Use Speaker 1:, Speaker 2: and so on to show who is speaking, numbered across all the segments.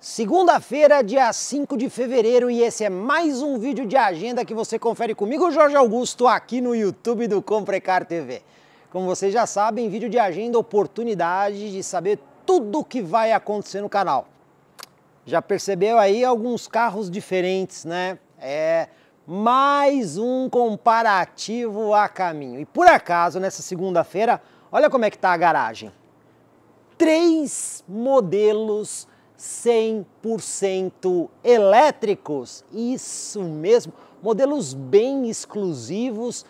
Speaker 1: Segunda-feira, dia 5 de fevereiro, e esse é mais um vídeo de agenda que você confere comigo, Jorge Augusto, aqui no YouTube do Comprecar TV. Como vocês já sabem, vídeo de agenda, oportunidade de saber tudo o que vai acontecer no canal. Já percebeu aí alguns carros diferentes, né? É mais um comparativo a caminho. E por acaso, nessa segunda-feira, olha como é que tá a garagem. Três modelos 100% elétricos. Isso mesmo, modelos bem exclusivos.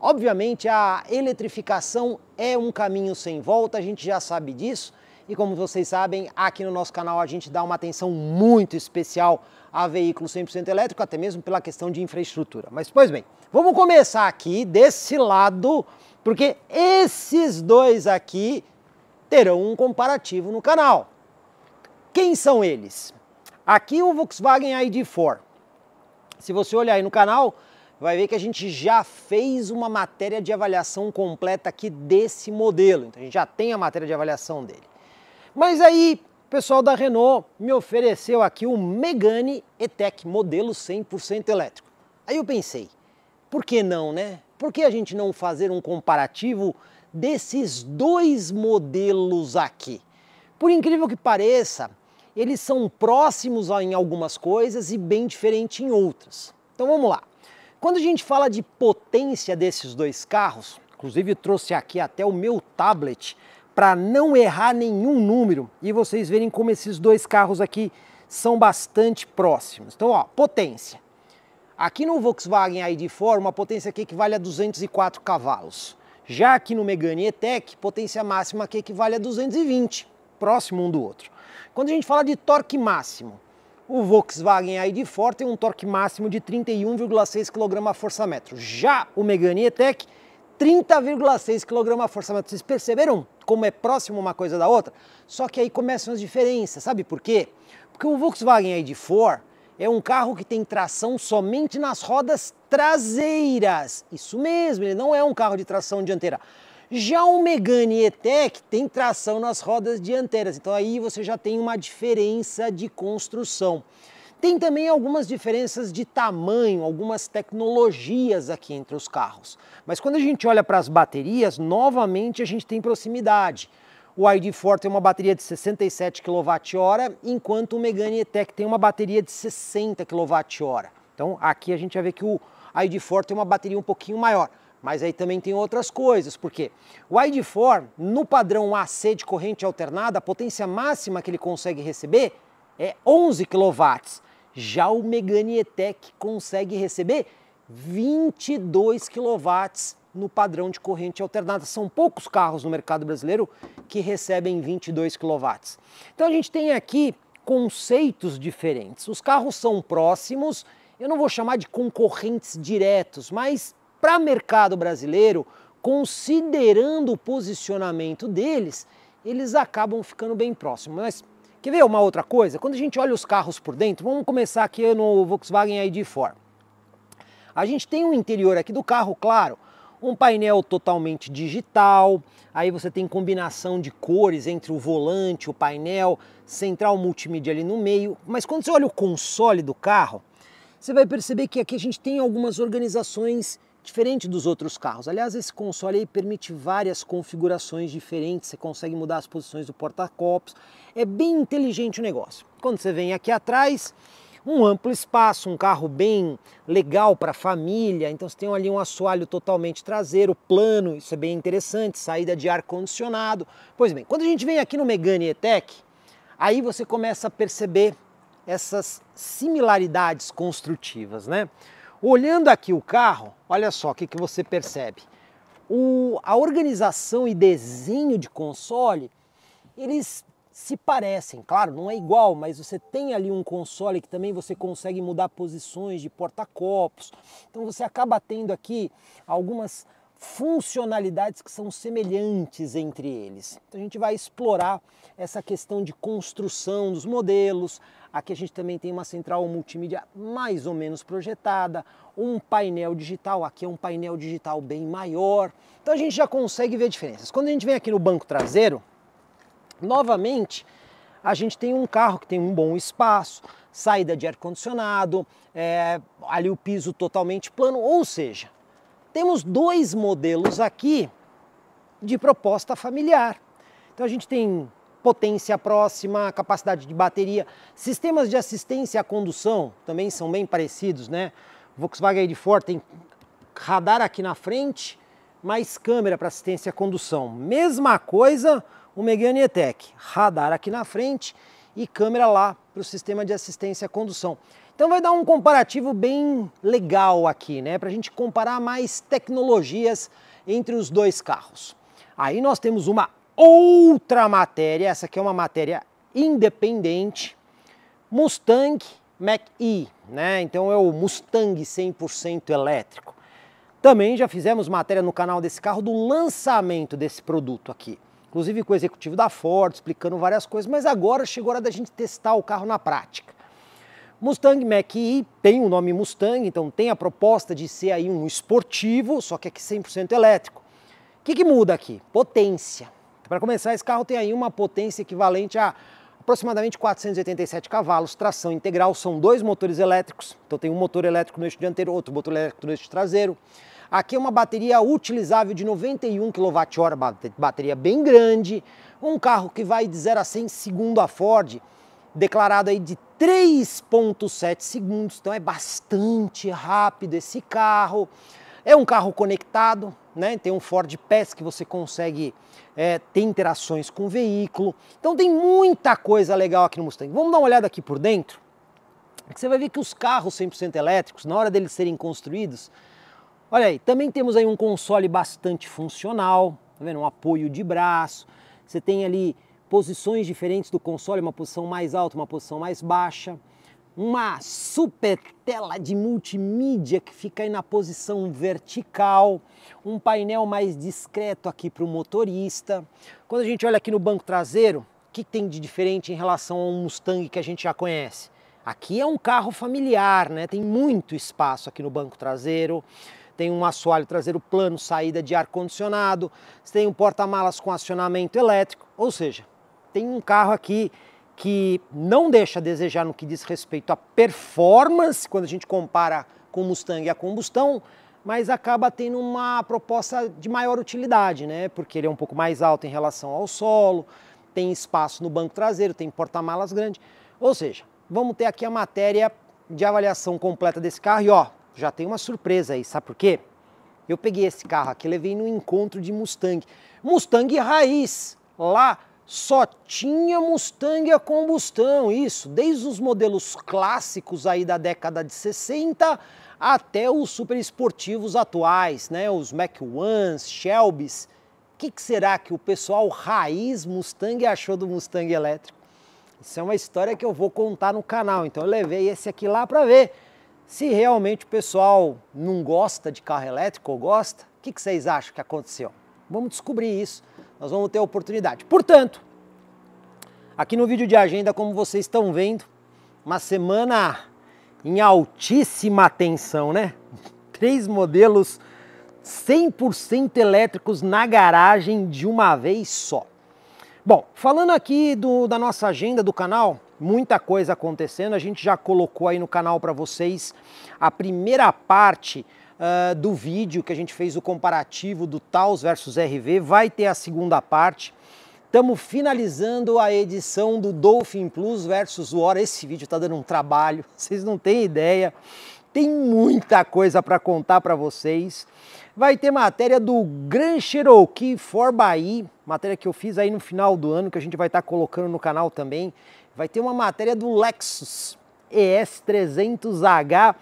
Speaker 1: Obviamente, a eletrificação é um caminho sem volta, a gente já sabe disso. E como vocês sabem, aqui no nosso canal a gente dá uma atenção muito especial a veículos 100% elétrico, até mesmo pela questão de infraestrutura. Mas, pois bem, vamos começar aqui desse lado, porque esses dois aqui terão um comparativo no canal. Quem são eles? Aqui o Volkswagen ID4. Se você olhar aí no canal, vai ver que a gente já fez uma matéria de avaliação completa aqui desse modelo. Então a gente já tem a matéria de avaliação dele. Mas aí, o pessoal da Renault me ofereceu aqui o Megane E-Tech modelo 100% elétrico. Aí eu pensei, por que não, né? Por que a gente não fazer um comparativo desses dois modelos aqui? Por incrível que pareça, eles são próximos em algumas coisas e bem diferente em outras. Então vamos lá. Quando a gente fala de potência desses dois carros, inclusive trouxe aqui até o meu tablet para não errar nenhum número e vocês verem como esses dois carros aqui são bastante próximos. Então, ó, potência. Aqui no Volkswagen ID4, uma potência aqui equivale a 204 cavalos. Já aqui no Megane E-Tech, potência máxima aqui equivale a 220 próximo um do outro. Quando a gente fala de torque máximo, o Volkswagen aí de tem um torque máximo de 31,6 kgfm. Já o Megane E-Tech 30,6 kgfm. Vocês perceberam como é próximo uma coisa da outra? Só que aí começam as diferenças, sabe por quê? Porque o Volkswagen aí de é um carro que tem tração somente nas rodas traseiras. Isso mesmo, ele não é um carro de tração dianteira. Já o Megane E-Tech tem tração nas rodas dianteiras, então aí você já tem uma diferença de construção. Tem também algumas diferenças de tamanho, algumas tecnologias aqui entre os carros. Mas quando a gente olha para as baterias, novamente a gente tem proximidade. O ID4 tem uma bateria de 67 kWh, enquanto o Megane E-Tech tem uma bateria de 60 kWh. Então aqui a gente vai ver que o ID4 tem uma bateria um pouquinho maior. Mas aí também tem outras coisas, porque o ID4, no padrão AC de corrente alternada, a potência máxima que ele consegue receber é 11 kW. Já o Megane E-Tech consegue receber 22 kW no padrão de corrente alternada. São poucos carros no mercado brasileiro que recebem 22 kW. Então a gente tem aqui conceitos diferentes. Os carros são próximos, eu não vou chamar de concorrentes diretos, mas para mercado brasileiro, considerando o posicionamento deles, eles acabam ficando bem próximos. Mas quer ver uma outra coisa? Quando a gente olha os carros por dentro, vamos começar aqui no Volkswagen ID4. A gente tem um interior aqui do carro, claro, um painel totalmente digital, aí você tem combinação de cores entre o volante, o painel, central multimídia ali no meio, mas quando você olha o console do carro, você vai perceber que aqui a gente tem algumas organizações diferente dos outros carros. Aliás, esse console aí permite várias configurações diferentes, você consegue mudar as posições do porta-copos. É bem inteligente o negócio. Quando você vem aqui atrás, um amplo espaço, um carro bem legal para família. Então você tem ali um assoalho totalmente traseiro, plano, isso é bem interessante, saída de ar condicionado. Pois bem, quando a gente vem aqui no Megane E-Tech, aí você começa a perceber essas similaridades construtivas, né? Olhando aqui o carro, olha só o que, que você percebe. O, a organização e desenho de console, eles se parecem. Claro, não é igual, mas você tem ali um console que também você consegue mudar posições de porta-copos. Então você acaba tendo aqui algumas funcionalidades que são semelhantes entre eles. Então a gente vai explorar essa questão de construção dos modelos. Aqui a gente também tem uma central multimídia mais ou menos projetada, um painel digital, aqui é um painel digital bem maior. Então a gente já consegue ver diferenças. Quando a gente vem aqui no banco traseiro, novamente a gente tem um carro que tem um bom espaço, saída de ar-condicionado, é, ali o piso totalmente plano, ou seja, temos dois modelos aqui de proposta familiar. Então a gente tem potência próxima, capacidade de bateria, sistemas de assistência à condução também são bem parecidos, né? Volkswagen de Ford tem radar aqui na frente, mais câmera para assistência à condução. Mesma coisa o Megane E-Tech, radar aqui na frente e câmera lá para o sistema de assistência à condução. Então vai dar um comparativo bem legal aqui, né? Para a gente comparar mais tecnologias entre os dois carros. Aí nós temos uma outra matéria, essa aqui é uma matéria independente, Mustang Mach-E, né? Então é o Mustang 100% elétrico. Também já fizemos matéria no canal desse carro do lançamento desse produto aqui. Inclusive com o executivo da Ford, explicando várias coisas, mas agora chegou a hora da gente testar o carro na prática. Mustang Mach-E tem o nome Mustang, então tem a proposta de ser aí um esportivo, só que aqui é 100% elétrico. O que, que muda aqui? Potência. Para começar, esse carro tem aí uma potência equivalente a aproximadamente 487 cavalos, tração integral, são dois motores elétricos, então tem um motor elétrico no eixo dianteiro, outro motor elétrico no eixo traseiro. Aqui é uma bateria utilizável de 91 kWh, bateria bem grande, um carro que vai de 0 a 100 segundo a Ford, declarado aí de 3.7 segundos, então é bastante rápido esse carro. É um carro conectado, né? tem um Ford Pass que você consegue é, ter interações com o veículo. Então tem muita coisa legal aqui no Mustang. Vamos dar uma olhada aqui por dentro? Você vai ver que os carros 100% elétricos, na hora deles serem construídos, olha aí, também temos aí um console bastante funcional, tá vendo? um apoio de braço, você tem ali posições diferentes do console, uma posição mais alta, uma posição mais baixa, uma super tela de multimídia que fica aí na posição vertical, um painel mais discreto aqui para o motorista. Quando a gente olha aqui no banco traseiro, o que tem de diferente em relação a um Mustang que a gente já conhece? Aqui é um carro familiar, né? Tem muito espaço aqui no banco traseiro. Tem um assoalho traseiro plano, saída de ar condicionado, tem um porta-malas com acionamento elétrico, ou seja, tem um carro aqui que não deixa a desejar no que diz respeito à performance, quando a gente compara com o Mustang e a combustão, mas acaba tendo uma proposta de maior utilidade, né? Porque ele é um pouco mais alto em relação ao solo, tem espaço no banco traseiro, tem porta-malas grande. Ou seja, vamos ter aqui a matéria de avaliação completa desse carro e ó, já tem uma surpresa aí, sabe por quê? Eu peguei esse carro aqui, levei no encontro de Mustang. Mustang raiz, lá só tinha Mustang a combustão, isso, desde os modelos clássicos aí da década de 60 até os super esportivos atuais, né, os Mac Ones, Shelby's. O que, que será que o pessoal raiz Mustang achou do Mustang elétrico? Isso é uma história que eu vou contar no canal, então eu levei esse aqui lá para ver se realmente o pessoal não gosta de carro elétrico ou gosta. O que, que vocês acham que aconteceu? Vamos descobrir isso nós vamos ter a oportunidade. Portanto, aqui no vídeo de agenda, como vocês estão vendo, uma semana em altíssima tensão, né? Três modelos 100% elétricos na garagem de uma vez só. Bom, falando aqui do, da nossa agenda do canal, muita coisa acontecendo. A gente já colocou aí no canal para vocês a primeira parte ah, do vídeo que a gente fez o comparativo do Taos versus RV, vai ter a segunda parte. Estamos finalizando a edição do Dolphin Plus versus War. Esse vídeo está dando um trabalho, vocês não têm ideia. Tem muita coisa para contar para vocês. Vai ter matéria do Gran Cherokee for Bahia, matéria que eu fiz aí no final do ano, que a gente vai estar tá colocando no canal também. Vai ter uma matéria do Lexus ES300H,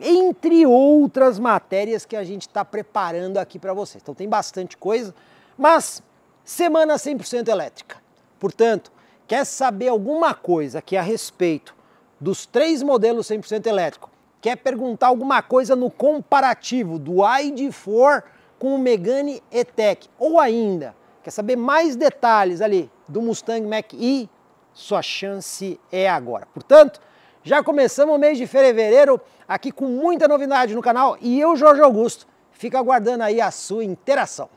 Speaker 1: entre outras matérias que a gente está preparando aqui para vocês. Então tem bastante coisa, mas semana 100% elétrica. Portanto, quer saber alguma coisa aqui é a respeito dos três modelos 100% elétrico? Quer perguntar alguma coisa no comparativo do ID4 com o Megane E-Tech? Ou ainda, quer saber mais detalhes ali do Mustang Mach-E? Sua chance é agora. Portanto, já começamos o mês de fevereiro aqui com muita novidade no canal e eu, Jorge Augusto, fico aguardando aí a sua interação.